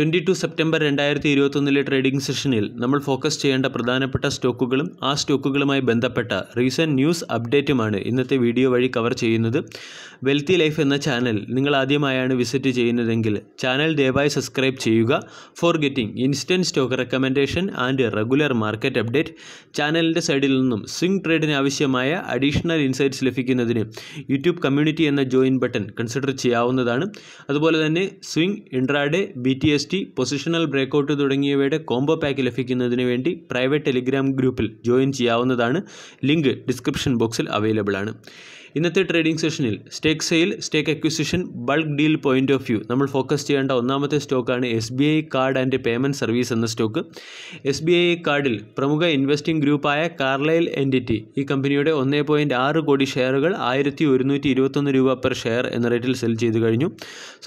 twenty two September രണ്ടായിരത്തി ഇരുപത്തൊന്നിലെ trading സെഷനിൽ നമ്മൾ ഫോക്കസ് ചെയ്യേണ്ട പ്രധാനപ്പെട്ട സ്റ്റോക്കുകളും ആ സ്റ്റോക്കുകളുമായി ബന്ധപ്പെട്ട റീസെൻറ്റ് ന്യൂസ് അപ്ഡേറ്റുമാണ് ഇന്നത്തെ വീഡിയോ വഴി കവർ ചെയ്യുന്നത് വെൽത്തി ലൈഫ് എന്ന ചാനൽ നിങ്ങൾ ആദ്യമായാണ് വിസിറ്റ് ചെയ്യുന്നതെങ്കിൽ ചാനൽ ദയവായി സബ്സ്ക്രൈബ് ചെയ്യുക for getting instant stock recommendation and regular market update ചാനലിൻ്റെ സൈഡിൽ നിന്നും സ്വിംഗ് ട്രേഡിന് ആവശ്യമായ അഡീഷണൽ ഇൻസൈറ്റ്സ് ലഭിക്കുന്നതിന് യൂട്യൂബ് കമ്മ്യൂണിറ്റി എന്ന ജോയിൻ ബട്ടൺ കൺസിഡർ ചെയ്യാവുന്നതാണ് അതുപോലെ തന്നെ swing intraday B T S T positional breakout തുടങ്ങിയവയുടെ കോംബോ പാക്ക് ലഭിക്കുന്നതിന് വേണ്ടി പ്രൈവറ്റ് ടെലിഗ്രാം ഗ്രൂപ്പിൽ ജോയിൻ ചെയ്യാവുന്നതാണ് ലിങ്ക് ഡിസ്ക്രിപ്ഷൻ ബോക്സിൽ അവൈലബിൾ ആണ് ഇന്നത്തെ ട്രേഡിംഗ് സെഷനിൽ stake sale stake acquisition bulk deal point of view നമ്മൾ ഫോക്കസ് ചെയ്യേണ്ട ഒന്നാമത്തെ സ്റ്റോക്കാണ് S B I card and payment service എന്ന സ്റ്റോക്ക് എസ് ബി ഐ കാർഡിൽ പ്രമുഖ ഇൻവെസ്റ്റിംഗ് ഗ്രൂപ്പായ കാർലൈൽ എൻറ്റിറ്റി ഈ കമ്പനിയുടെ ഒന്നേ പോയിൻറ്റ് ആറ് കോടി ഷെയറുകൾ ആയിരത്തി ഒരുന്നൂറ്റി ഇരുപത്തൊന്ന് രൂപ പെർ ഷെയർ എന്ന റേറ്റിൽ സെൽ ചെയ്തു കഴിഞ്ഞു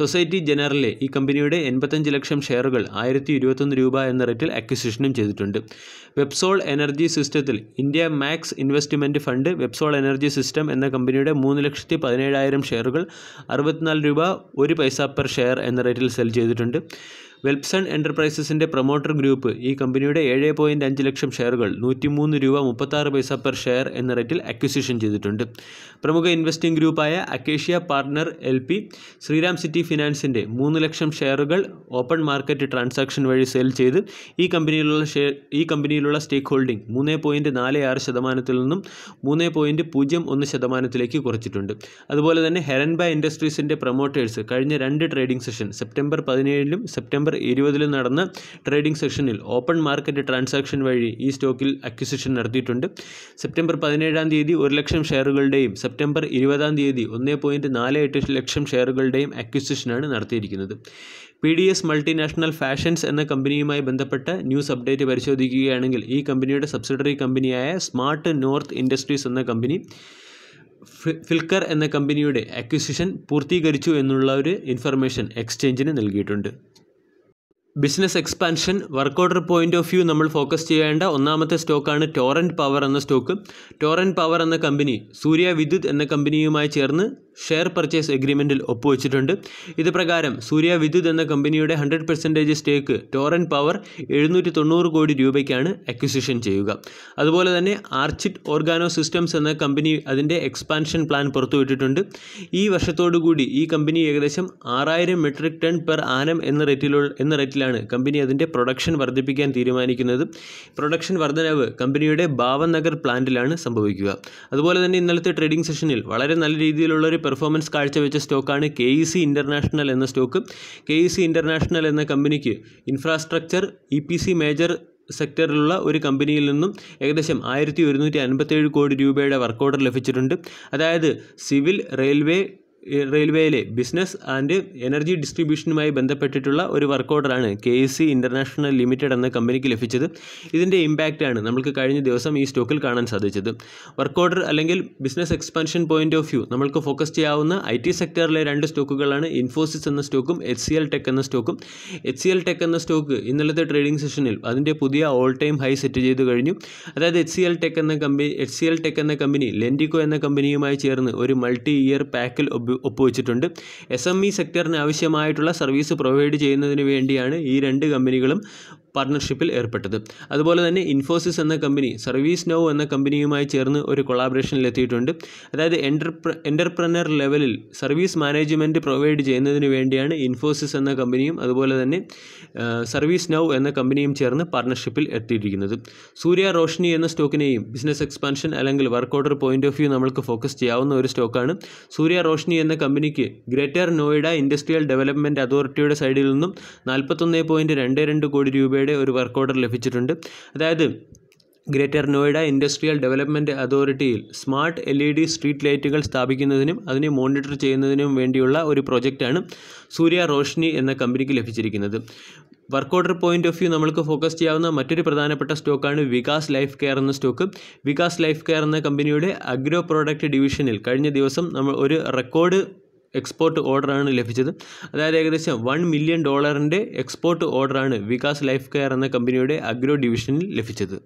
സൊസൈറ്റി ജനറലിലെ ഈ കമ്പനിയുടെ എൺപത്തഞ്ച് ലക്ഷം ഷെയറുകൾ ആയിരത്തി ഇരുപത്തൊന്ന് രൂപ എന്ന റേറ്റിൽ അക്വിസിഷനും ചെയ്തിട്ടുണ്ട് വെബ്സോൾ എനർജി സിസ്റ്റത്തിൽ India Max investment fund Websol energy system എന്ന കമ്പനി കമ്പനിയുടെ മൂന്ന് ലക്ഷത്തി പതിനേഴായിരം ഷെയറുകൾ അറുപത്തിനാല് രൂപ ഒരു പൈസ പെർ ഷെയർ എന്ന റേറ്റിൽ സെൽ ചെയ്തിട്ടുണ്ട് വെൽപ്സൺ എൻ്റർപ്രൈസസിൻ്റെ പ്രൊമോട്ടർ ഗ്രൂപ്പ് ഈ കമ്പനിയുടെ ഏഴ് പോയിൻറ്റ് അഞ്ച് ലക്ഷം ഷെയറുകൾ നൂറ്റിമൂന്ന് രൂപ മുപ്പത്താറ് പൈസ പെർ ഷെയർ എന്ന റേറ്റിൽ അക്വിസിഷൻ ചെയ്തിട്ടുണ്ട് പ്രമുഖ ഇൻവെസ്റ്റിംഗ് ഗ്രൂപ്പായ Acacia partner L P Shriram city ഫിനാൻസിൻ്റെ മൂന്ന് ലക്ഷം ഷെയറുകൾ ഓപ്പൺ മാർക്കറ്റ് ട്രാൻസാക്ഷൻ വഴി സെയിൽ ചെയ്ത് ഈ കമ്പനിയിലുള്ള ഷെയർ ഈ കമ്പനിയിലുള്ള സ്റ്റേക്ക് ഹോൾഡിംഗ് മൂന്ന് പോയിൻറ്റ് നാല് ആറ് ശതമാനത്തിൽ നിന്നും മൂന്ന് പോയിൻറ്റ് പൂജ്യം ഒന്ന് ശതമാനത്തിലേക്ക് കുറച്ചിട്ടുണ്ട് അതുപോലെ തന്നെ ഹെരൻബ ഇൻഡസ്ട്രീസിൻ്റെ പ്രൊമോട്ടേഴ്സ് കഴിഞ്ഞ രണ്ട് ട്രേഡിംഗ് സെഷൻ സെപ്റ്റംബർ പതിനേഴിലും സെപ്റ്റംബർ നവംബർ ഇരുപതിൽ നടന്ന ട്രേഡിംഗ് സെഷനിൽ ഓപ്പൺ മാർക്കറ്റ് ട്രാൻസാക്ഷൻ വഴി ഈ സ്റ്റോക്കിൽ അക്വിസിഷൻ നടത്തിയിട്ടുണ്ട് സെപ്റ്റംബർ പതിനേഴാം തീയതി ഒരു ലക്ഷം ഷെയറുകളുടെയും സെപ്റ്റംബർ ഇരുപതാം തീയതി ഒന്നേ പോയിൻറ്റ് നാല് എട്ട് ലക്ഷം ഷെയറുകളുടെയും അക്വിസിഷനാണ് നടത്തിയിരിക്കുന്നത് P D S multinational fashions എന്ന കമ്പനിയുമായി ബന്ധപ്പെട്ട ന്യൂസ് അപ്ഡേറ്റ് പരിശോധിക്കുകയാണെങ്കിൽ ഈ കമ്പനിയുടെ സബ്സിഡറി കമ്പനിയായ സ്മാർട്ട് നോർത്ത് ഇൻഡസ്ട്രീസ് എന്ന കമ്പനി ഫിൽക്കർ എന്ന കമ്പനിയുടെ അക്വിസിഷൻ പൂർത്തീകരിച്ചു എന്നുള്ള ഒരു ഇൻഫർമേഷൻ എക്സ്ചേഞ്ചിന് നൽകിയിട്ടുണ്ട് business expansion work order point of view നമ്മൾ ഫോക്കസ് ചെയ്യേണ്ട ഒന്നാമത്തെ സ്റ്റോക്കാണ് ടോറൻറ്റ് പവർ എന്ന സ്റ്റോക്ക് ടോറൻറ്റ് പവർ എന്ന കമ്പനി സൂര്യ വിദ്യുത് എന്ന കമ്പനിയുമായി ചേർന്ന് ഷെയർ പർച്ചേസ് എഗ്രിമെൻറ്റിൽ ഒപ്പുവെച്ചിട്ടുണ്ട് ഇത് പ്രകാരം സൂര്യ വിദ്യുത് എന്ന കമ്പനിയുടെ hundred percentage stake Torrent power എഴുന്നൂറ്റി തൊണ്ണൂറ് കോടി രൂപയ്ക്കാണ് അക്വിസിഷൻ ചെയ്യുക അതുപോലെ തന്നെ ആർച്ചിറ്റ് ഓർഗാനോ സിസ്റ്റംസ് എന്ന കമ്പനി അതിൻ്റെ എക്സ്പാൻഷൻ പ്ലാൻ പുറത്തുവിട്ടിട്ടുണ്ട് ഈ വർഷത്തോടുകൂടി ഈ കമ്പനി ഏകദേശം ആറായിരം മെട്രിക് ടൺ പെർ ആനം എന്ന റേറ്റിലുള്ള എന്ന റേറ്റിലാണ് കമ്പനി അതിൻ്റെ പ്രൊഡക്ഷൻ വർദ്ധിപ്പിക്കാൻ തീരുമാനിക്കുന്നത് പ്രൊഡക്ഷൻ വർധനവ് കമ്പനിയുടെ ഭാവനഗർ പ്ലാന്റിലാണ് സംഭവിക്കുക അതുപോലെ തന്നെ ഇന്നലത്തെ ട്രേഡിംഗ് സെഷനിൽ വളരെ നല്ല രീതിയിലുള്ളൊരു പെർഫോമൻസ് കാഴ്ചവെച്ച സ്റ്റോക്കാണ് കെ ഇ സി ഇൻ്റർനാഷണൽ എന്ന stock K E C international എന്ന കമ്പനിക്ക് infrastructure E P C major സെക്ടറിലുള്ള ഒരു കമ്പനിയിൽ നിന്നും ഏകദേശം ആയിരത്തി ഒരുന്നൂറ്റി അൻപത്തേഴ് കോടി രൂപയുടെ വർക്ക് ഓർഡർ ലഭിച്ചിട്ടുണ്ട് അതായത് സിവിൽ റെയിൽവേ റെയിൽവേയിലെ ബിസിനസ് ആൻഡ് എനർജി ഡിസ്ട്രിബ്യൂഷനുമായി ബന്ധപ്പെട്ടിട്ടുള്ള ഒരു വർക്ക് ഓർഡറാണ് K S C international limited എന്ന കമ്പനിക്ക് ലഭിച്ചത് ഇതിൻ്റെ ഇമ്പാക്റ്റാണ് നമുക്ക് കഴിഞ്ഞ ദിവസം ഈ സ്റ്റോക്കിൽ കാണാൻ സാധിച്ചത് വർക്ക് ഓർഡർ അല്ലെങ്കിൽ business expansion point of view നമ്മൾക്ക് ഫോക്കസ് ചെയ്യാവുന്ന ഐ ടി സെക്ടറിലെ രണ്ട് സ്റ്റോക്കുകളാണ് ഇൻഫോസിസ് എന്ന സ്റ്റോക്കും എച്ച് സി എൽ ടെക് എന്ന സ്റ്റോക്കും എച്ച് സി എൽ ടെക് എന്ന സ്റ്റോക്ക് ഇന്നലത്തെ ട്രേഡിംഗ് സെഷനിൽ അതിൻ്റെ പുതിയ ഓൾ ടൈം ഹൈ സെറ്റ് ചെയ്ത് കഴിഞ്ഞു അതായത് എച്ച് സി എൽ ടെക് എന്ന company H C L tech എന്ന കമ്പനി ലെൻഡിക്കോ എന്ന കമ്പനിയുമായി ചേർന്ന് ഒരു മൾട്ടി ഇയർ പാക്കിൽ ഒബ് ഒപ്പുവെച്ചിട്ടുണ്ട് എസ് എം ഇ സെക്ടറിന് ആവശ്യമായിട്ടുള്ള സർവീസ് പ്രൊവൈഡ് ചെയ്യുന്നതിന് വേണ്ടിയാണ് ഈ രണ്ട് കമ്പനികളും പാർട്ട്ണർഷിപ്പിൽ ഏർപ്പെട്ടത് അതുപോലെ തന്നെ ഇൻഫോസിസ് എന്ന കമ്പനി സർവീസ് നോ എന്ന കമ്പനിയുമായി ചേർന്ന് ഒരു കൊളാബറേഷനിലെത്തിയിട്ടുണ്ട് അതായത് എൻ്റർപ്ര എൻ്റർപ്രനർ ലെവലിൽ സർവീസ് മാനേജ്മെൻറ്റ് പ്രൊവൈഡ് ചെയ്യുന്നതിന് വേണ്ടിയാണ് ഇൻഫോസിസ് എന്ന കമ്പനിയും അതുപോലെ തന്നെ സർവീസ് നൗ എന്ന കമ്പനിയും ചേർന്ന് പാർട്ണർഷിപ്പിൽ എത്തിയിരിക്കുന്നത് സൂര്യ റോഷ്നി എന്ന സ്റ്റോക്കിനെയും ബിസിനസ് എക്സ്പാൻഷൻ അല്ലെങ്കിൽ work order point of view നമ്മൾക്ക് ഫോക്കസ് ചെയ്യാവുന്ന ഒരു സ്റ്റോക്കാണ് സൂര്യ റോഷ്നി എന്ന കമ്പനിക്ക് ഗ്രേറ്റർ നോയിഡ ഇൻഡസ്ട്രിയൽ ഡെവലപ്മെൻറ്റ് അതോറിറ്റിയുടെ സൈഡിൽ നിന്നും നാൽപ്പത്തൊന്ന് പോയിൻറ്റ് രണ്ട് രണ്ട് കോടി രൂപയുടെ എന്നിവയുടെ ഒരു വർക്ക് ഓർഡർ ലഭിച്ചിട്ടുണ്ട് അതായത് ഗ്രേറ്റർ നോയിഡ ഇൻഡസ്ട്രിയൽ ഡെവലപ്മെൻറ്റ് അതോറിറ്റിയിൽ smart L E D street ലൈറ്റുകൾ സ്ഥാപിക്കുന്നതിനും അതിനെ മോണിറ്റർ ചെയ്യുന്നതിനും വേണ്ടിയുള്ള ഒരു പ്രോജക്റ്റാണ് സൂര്യ റോഷ്നി എന്ന കമ്പനിക്ക് ലഭിച്ചിരിക്കുന്നത് work order point of view നമ്മൾക്ക് ഫോക്കസ് ചെയ്യാവുന്ന മറ്റൊരു പ്രധാനപ്പെട്ട സ്റ്റോക്കാണ് വികാസ് ലൈഫ് കെയർ എന്ന സ്റ്റോക്ക് വികാസ് ലൈഫ് കെയർ എന്ന കമ്പനിയുടെ അഗ്രോ പ്രോഡക്റ്റ് ഡിവിഷനിൽ കഴിഞ്ഞ ദിവസം നമ്മൾ ഒരു റെക്കോർഡ് എക്സ്പോർട്ട് ഓർഡറാണ് ലഭിച്ചത് അതായത് ഏകദേശം വൺ മില്യൺ ഡോളറിൻ്റെ എക്സ്പോർട്ട് ഓർഡറാണ് വികാസ് ലൈഫ് കെയർ എന്ന കമ്പനിയുടെ അഗ്രോ ഡിവിഷനിൽ ലഭിച്ചത്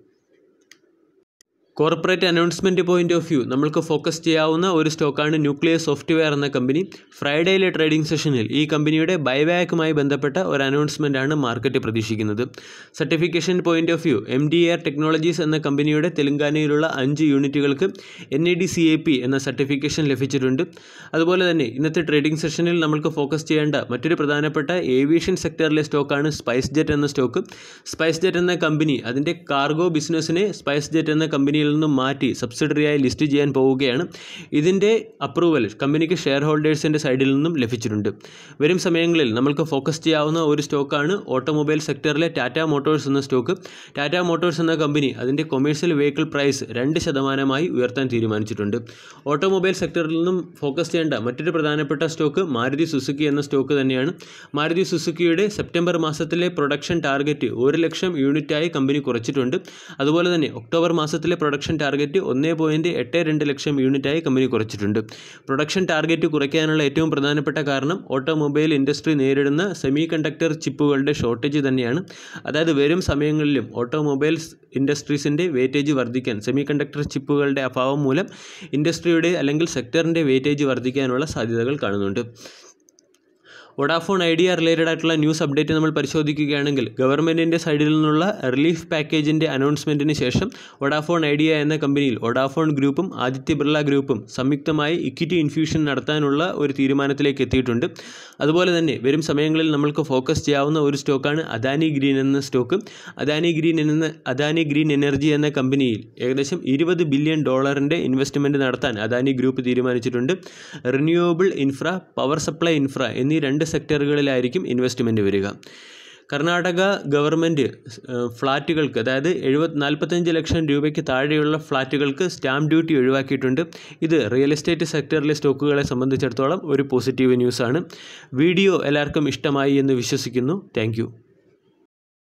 കോർപ്പറേറ്റ് അനൗൺസ്മെൻറ്റ് പോയിൻ്റ് ഓഫ് വ്യൂ നമ്മൾക്ക് ഫോക്കസ് ചെയ്യാവുന്ന ഒരു സ്റ്റോക്കാണ് ന്യൂക്ലിയർ സോഫ്റ്റ്വെയർ എന്ന കമ്പനി ഫ്രൈഡേയിലെ ട്രേഡിംഗ് സെഷനിൽ ഈ കമ്പനിയുടെ ബൈബാക്കുമായി ബന്ധപ്പെട്ട ഒരു അനൗൺസ്മെൻറ്റാണ് മാർക്കറ്റ് പ്രതീക്ഷിക്കുന്നത് certification point of view M D air technologies എന്ന കമ്പനിയുടെ തെലങ്കാനയിലുള്ള അഞ്ച് യൂണിറ്റുകൾക്ക് N A D C A P എന്ന സർട്ടിഫിക്കേഷൻ ലഭിച്ചിട്ടുണ്ട് അതുപോലെ തന്നെ ഇന്നത്തെ ട്രേഡിംഗ് സെഷനിൽ നമ്മൾക്ക് ഫോക്കസ് ചെയ്യേണ്ട മറ്റൊരു പ്രധാനപ്പെട്ട ഏവിയേഷൻ സെക്ടറിലെ സ്റ്റോക്കാണ് സ്പൈസ് ജെറ്റ് എന്ന സ്റ്റോക്ക് സ്പൈസ് ജെറ്റ് എന്ന കമ്പനി അതിൻ്റെ കാർഗോ ബിസിനസ്സിനെ സ്പൈസ് ജെറ്റ് എന്ന കമ്പനിയിൽ ലിസ്റ്റിൽ നിന്നും മാറ്റി സബ്സിഡറിയായി ലിസ്റ്റ് ചെയ്യാൻ പോവുകയാണ് ഇതിൻ്റെ അപ്രൂവൽ കമ്പനിക്ക് ഷെയർ ഹോൾഡേഴ്സിൻ്റെ സൈഡിൽ നിന്നും ലഭിച്ചിട്ടുണ്ട് വരും സമയങ്ങളിൽ നമ്മൾക്ക് ഫോക്കസ് ചെയ്യാവുന്ന ഒരു സ്റ്റോക്കാണ് ഓട്ടോമൊബൈൽ സെക്ടറിലെ ടാറ്റ മോട്ടോഴ്സ് എന്ന സ്റ്റോക്ക് ടാറ്റ മോട്ടോഴ്സ് എന്ന കമ്പനി അതിൻ്റെ കൊമേഴ്സ്യൽ വെഹിക്കിൾ പ്രൈസ് രണ്ട് ശതമാനമായി ഉയർത്താൻ തീരുമാനിച്ചിട്ടുണ്ട് ഓട്ടോമൊബൈൽ സെക്ടറിൽ നിന്നും ഫോക്കസ് ചെയ്യേണ്ട മറ്റൊരു പ്രധാനപ്പെട്ട സ്റ്റോക്ക് മാരുതി സുസുക്കി എന്ന സ്റ്റോക്ക് തന്നെയാണ് മാരുതി സുസുക്കിയുടെ സെപ്റ്റംബർ മാസത്തിലെ പ്രൊഡക്ഷൻ ടാർഗറ്റ് ഒരു ലക്ഷം യൂണിറ്റായി കമ്പനി കുറച്ചിട്ടുണ്ട് അതുപോലെ തന്നെ ഒക്ടോബർ മാസത്തിലെ പ്രൊഡക്ഷൻ പ്രൊഡക്ഷൻ ടാർഗറ്റ് ഒന്നേ പോയിൻറ്റ് എട്ട് രണ്ട് ലക്ഷം യൂണിറ്റായി കമ്പനി കുറച്ചിട്ടുണ്ട് പ്രൊഡക്ഷൻ ടാർഗറ്റ് കുറയ്ക്കാനുള്ള ഏറ്റവും പ്രധാനപ്പെട്ട കാരണം ഓട്ടോമൊബൈൽ ഇൻഡസ്ട്രി നേരിടുന്ന സെമി കണ്ടക്ടർ ചിപ്പുകളുടെ ഷോർട്ടേജ് തന്നെയാണ് അതായത് വരും സമയങ്ങളിലും ഓട്ടോമൊബൈൽസ് ഇൻഡസ്ട്രീസിൻ്റെ വെയിറ്റേജ് വർദ്ധിക്കാൻ സെമി കണ്ടക്ടർ ചിപ്പുകളുടെ അഭാവം മൂലം ഇൻഡസ്ട്രിയുടെ അല്ലെങ്കിൽ സെക്ടറിൻ്റെ വെയിറ്റേജ് വർദ്ധിക്കാനുള്ള സാധ്യതകൾ കാണുന്നുണ്ട് വൊഡാഫോൺ ഐഡിയ റിലേറ്റഡ് ആയിട്ടുള്ള ന്യൂസ് അപ്ഡേറ്റ് നമ്മൾ പരിശോധിക്കുകയാണെങ്കിൽ ഗവൺമെൻറ്റിൻ്റെ സൈഡിൽ നിന്നുള്ള റിലീഫ് പാക്കേജിൻ്റെ അനൗൺസ്മെൻറ്റിന് ശേഷം വൊഡാഫോൺ ഐഡിയ എന്ന കമ്പനിയിൽ വൊഡാഫോൺ ഗ്രൂപ്പും ആദിത്യ ബിർള ഗ്രൂപ്പും സംയുക്തമായി ഇക്വിറ്റി ഇൻഫ്യൂഷൻ നടത്താനുള്ള ഒരു തീരുമാനത്തിലേക്ക് എത്തിയിട്ടുണ്ട് അതുപോലെ തന്നെ വരും സമയങ്ങളിൽ നമ്മൾക്ക് ഫോക്കസ് ചെയ്യാവുന്ന ഒരു സ്റ്റോക്കാണ് അദാനി ഗ്രീൻ എന്ന സ്റ്റോക്ക് അദാനി ഗ്രീൻ എന്ന അദാനി ഗ്രീൻ എനർജി എന്ന കമ്പനിയിൽ ഏകദേശം ഇരുപത് ബില്യൺ ഡോളറിൻ്റെ ഇൻവെസ്റ്റ്മെൻറ്റ് നടത്താൻ അദാനി ഗ്രൂപ്പ് തീരുമാനിച്ചിട്ടുണ്ട് renewable infra power supply infra എന്നീ രണ്ട് സെക്ടറുകളിലായിരിക്കും ഇൻവെസ്റ്റ്മെൻറ്റ് വരിക കർണാടക ഗവൺമെൻറ് ഫ്ലാറ്റുകൾക്ക് അതായത് എഴുപത് നാൽപ്പത്തഞ്ച് ലക്ഷം രൂപയ്ക്ക് താഴെയുള്ള ഫ്ലാറ്റുകൾക്ക് സ്റ്റാമ്പ് ഡ്യൂട്ടി ഒഴിവാക്കിയിട്ടുണ്ട് ഇത് റിയൽ എസ്റ്റേറ്റ് സെക്ടറിലെ സ്റ്റോക്കുകളെ സംബന്ധിച്ചിടത്തോളം ഒരു പോസിറ്റീവ് ന്യൂസാണ് വീഡിയോ എല്ലാവർക്കും ഇഷ്ടമായി എന്ന് വിശ്വസിക്കുന്നു താങ്ക്